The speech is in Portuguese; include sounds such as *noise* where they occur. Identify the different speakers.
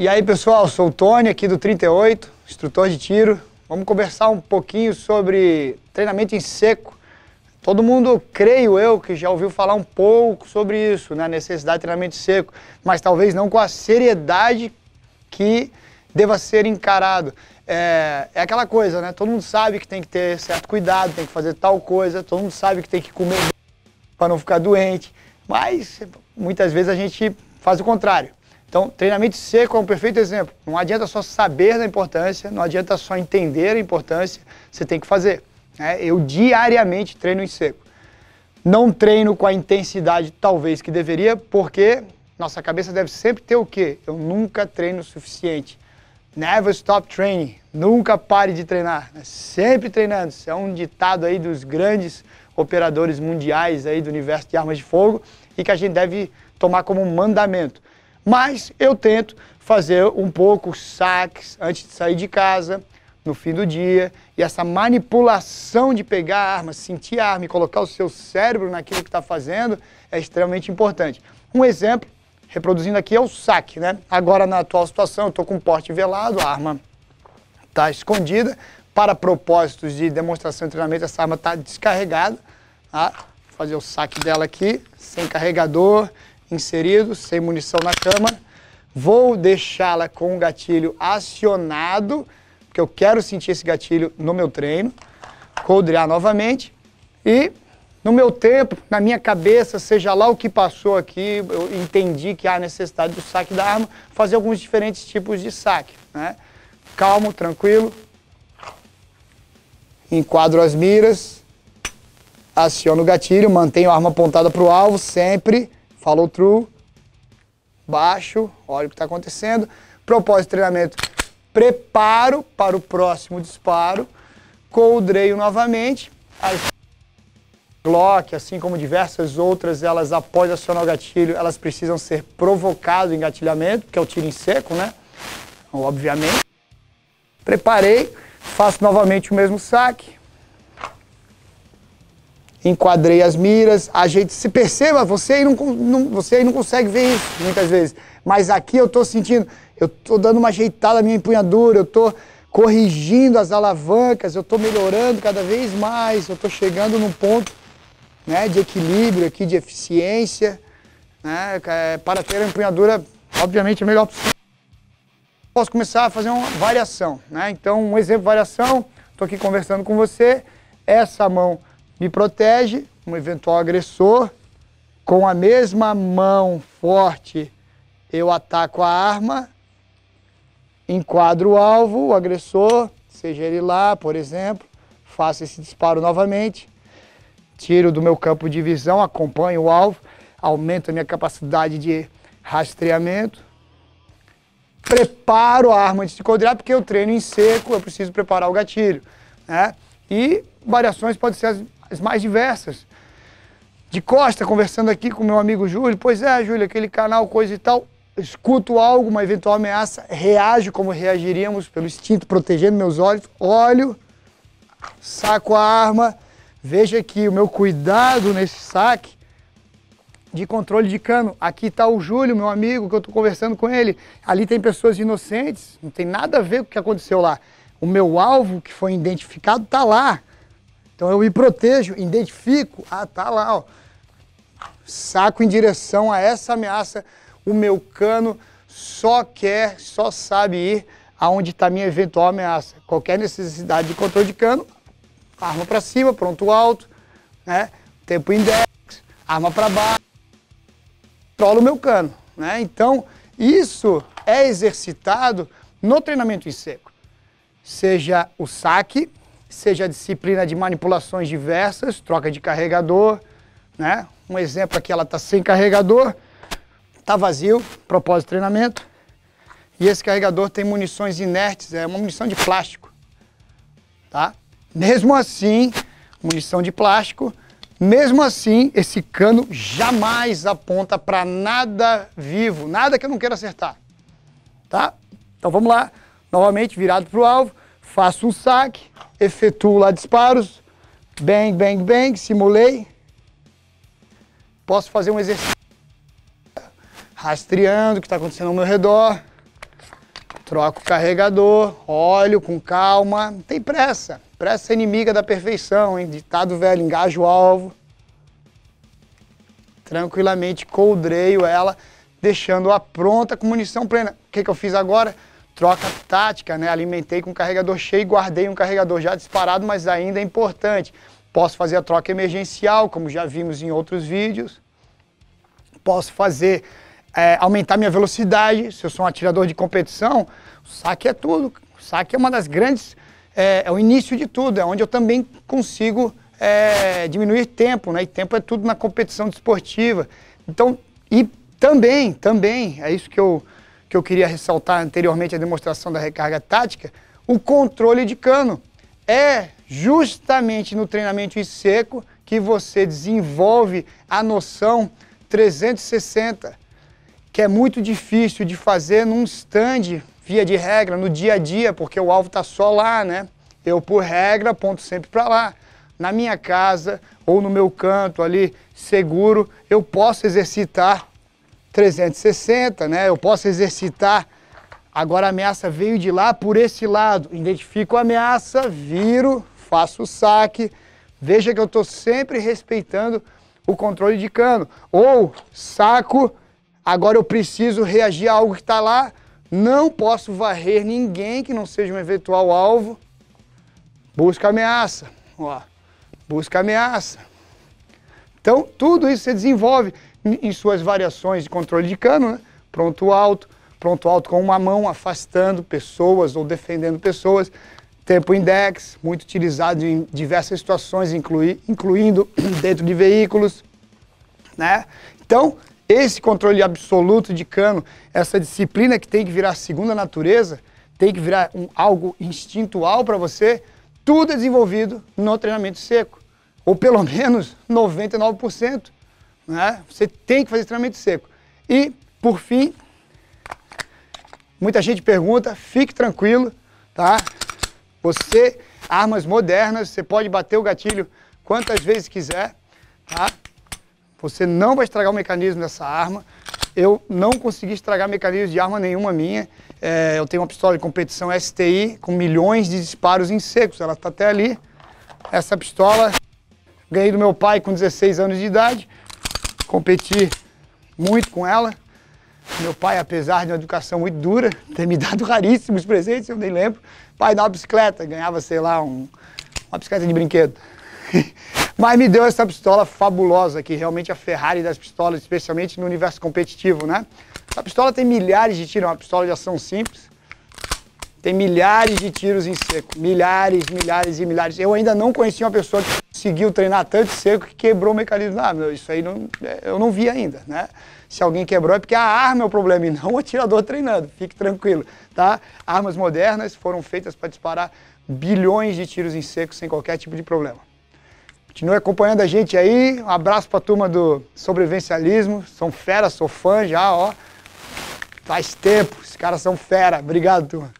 Speaker 1: E aí, pessoal, sou o Tony, aqui do 38, instrutor de tiro. Vamos conversar um pouquinho sobre treinamento em seco. Todo mundo, creio eu, que já ouviu falar um pouco sobre isso, né? a necessidade de treinamento seco, mas talvez não com a seriedade que deva ser encarado. É, é aquela coisa, né? Todo mundo sabe que tem que ter certo cuidado, tem que fazer tal coisa, todo mundo sabe que tem que comer para não ficar doente, mas muitas vezes a gente faz o contrário então, treinamento seco é um perfeito exemplo. Não adianta só saber da importância, não adianta só entender a importância, você tem que fazer. Né? Eu diariamente treino em seco. Não treino com a intensidade talvez que deveria, porque nossa cabeça deve sempre ter o quê? Eu nunca treino o suficiente. Never stop training. Nunca pare de treinar. Né? Sempre treinando. Isso é um ditado aí dos grandes operadores mundiais aí do universo de armas de fogo e que a gente deve tomar como um mandamento. Mas eu tento fazer um pouco saques antes de sair de casa, no fim do dia, e essa manipulação de pegar a arma, sentir a arma e colocar o seu cérebro naquilo que está fazendo é extremamente importante. Um exemplo, reproduzindo aqui, é o saque, né? Agora, na atual situação, eu estou com porte velado, a arma está escondida. Para propósitos de demonstração e treinamento, essa arma está descarregada. Tá? Vou fazer o saque dela aqui, sem carregador, inserido, sem munição na câmara. Vou deixá-la com o gatilho acionado, porque eu quero sentir esse gatilho no meu treino. Coldrear novamente e no meu tempo, na minha cabeça, seja lá o que passou aqui, eu entendi que há necessidade do saque da arma, fazer alguns diferentes tipos de saque. Né? Calmo, tranquilo. Enquadro as miras, aciono o gatilho, mantenho a arma apontada para o alvo sempre follow through, baixo, olha o que está acontecendo. Propósito de treinamento, preparo para o próximo disparo, coldreio novamente, as Glock, assim como diversas outras, elas após acionar o gatilho, elas precisam ser provocadas em gatilhamento, que é o tiro em seco, né? obviamente. Preparei, faço novamente o mesmo saque, enquadrei as miras, gente Se perceba, você aí não, não, você aí não consegue ver isso muitas vezes. Mas aqui eu estou sentindo, eu estou dando uma ajeitada na minha empunhadura, eu estou corrigindo as alavancas, eu estou melhorando cada vez mais, eu estou chegando num ponto né, de equilíbrio aqui, de eficiência, né, para ter a empunhadura, obviamente, a melhor possível. Posso começar a fazer uma variação, né? Então, um exemplo de variação, estou aqui conversando com você, essa mão me protege, um eventual agressor. Com a mesma mão forte, eu ataco a arma, enquadro o alvo, o agressor, seja ele lá, por exemplo, faço esse disparo novamente, tiro do meu campo de visão, acompanho o alvo, aumento a minha capacidade de rastreamento, preparo a arma antes de quadrar, porque eu treino em seco, eu preciso preparar o gatilho. Né? E variações podem ser as mais diversas. De Costa, conversando aqui com meu amigo Júlio, pois é, Júlio, aquele canal, coisa e tal, escuto algo, uma eventual ameaça, reajo como reagiríamos pelo instinto, protegendo meus olhos, olho, saco a arma, veja aqui o meu cuidado nesse saque de controle de cano. Aqui está o Júlio, meu amigo, que eu estou conversando com ele. Ali tem pessoas inocentes, não tem nada a ver com o que aconteceu lá. O meu alvo, que foi identificado, está lá. Então eu me protejo, identifico, ah, tá lá, ó. Saco em direção a essa ameaça, o meu cano só quer, só sabe ir aonde está minha eventual ameaça. Qualquer necessidade de controle de cano, arma para cima, pronto alto, né? Tempo index, arma para baixo, controlo o meu cano, né? Então, isso é exercitado no treinamento em seco. Seja o saque, seja a disciplina de manipulações diversas, troca de carregador, né? Um exemplo aqui, ela está sem carregador, está vazio, propósito treinamento. E esse carregador tem munições inertes, é uma munição de plástico, tá? Mesmo assim, munição de plástico, mesmo assim, esse cano jamais aponta para nada vivo, nada que eu não queira acertar, tá? Então vamos lá, novamente virado para o alvo faço um saque, efetuo lá disparos, bang, bang, bang, simulei. Posso fazer um exercício rastreando o que está acontecendo ao meu redor, troco o carregador, olho com calma, não tem pressa. Pressa é inimiga da perfeição, hein? ditado velho, engajo o alvo. Tranquilamente coldreio ela, deixando-a pronta com munição plena. O que, que eu fiz agora? troca tática, né? Alimentei com carregador cheio e guardei um carregador já disparado, mas ainda é importante. Posso fazer a troca emergencial, como já vimos em outros vídeos. Posso fazer é, aumentar minha velocidade. Se eu sou um atirador de competição, o saque é tudo. O saque é uma das grandes, é, é o início de tudo, é onde eu também consigo é, diminuir tempo, né? E tempo é tudo na competição desportiva. Então, e também, também, é isso que eu que eu queria ressaltar anteriormente a demonstração da recarga tática, o controle de cano. É justamente no treinamento em seco que você desenvolve a noção 360, que é muito difícil de fazer num stand, via de regra, no dia a dia, porque o alvo está só lá, né? Eu, por regra, ponto sempre para lá. Na minha casa ou no meu canto ali, seguro, eu posso exercitar 360, né? Eu posso exercitar. Agora a ameaça veio de lá por esse lado. Identifico a ameaça, viro, faço o saque. Veja que eu estou sempre respeitando o controle de cano. Ou saco, agora eu preciso reagir a algo que está lá. Não posso varrer ninguém que não seja um eventual alvo. Busca ameaça. Ó, busca ameaça. Então, tudo isso você desenvolve em suas variações de controle de cano, né? pronto alto, pronto alto com uma mão afastando pessoas ou defendendo pessoas, tempo index, muito utilizado em diversas situações, inclui, incluindo *clears throat* dentro de veículos, né? Então, esse controle absoluto de cano, essa disciplina que tem que virar segunda natureza, tem que virar um, algo instintual para você, tudo é desenvolvido no treinamento seco, ou pelo *laughs* menos 99%. Né? Você tem que fazer treinamento seco. E, por fim, muita gente pergunta, fique tranquilo, tá? Você, armas modernas, você pode bater o gatilho quantas vezes quiser, tá? Você não vai estragar o mecanismo dessa arma. Eu não consegui estragar mecanismo de arma nenhuma minha. É, eu tenho uma pistola de competição STI com milhões de disparos em secos. Ela está até ali. Essa pistola ganhei do meu pai com 16 anos de idade competi muito com ela. Meu pai, apesar de uma educação muito dura, *laughs* ter me dado raríssimos presentes, eu nem lembro. Pai dava bicicleta, ganhava, sei lá, um, uma bicicleta de brinquedo. *laughs* Mas me deu essa pistola fabulosa, que realmente é a Ferrari das pistolas, especialmente no universo competitivo, né? A pistola tem milhares de tiros, é uma pistola de ação simples. Tem milhares de tiros em seco, milhares, milhares e milhares. Eu ainda não conheci uma pessoa que conseguiu treinar tanto seco que quebrou o mecanismo ah, meu, Isso aí não, é, eu não vi ainda, né? Se alguém quebrou é porque a arma é o problema e não o atirador treinando, fique tranquilo, tá? Armas modernas foram feitas para disparar bilhões de tiros em seco sem qualquer tipo de problema. Continue acompanhando a gente aí, um abraço para a turma do sobrevivencialismo, são fera, sou fã já, ó. Faz tempo, os caras são fera. Obrigado, turma.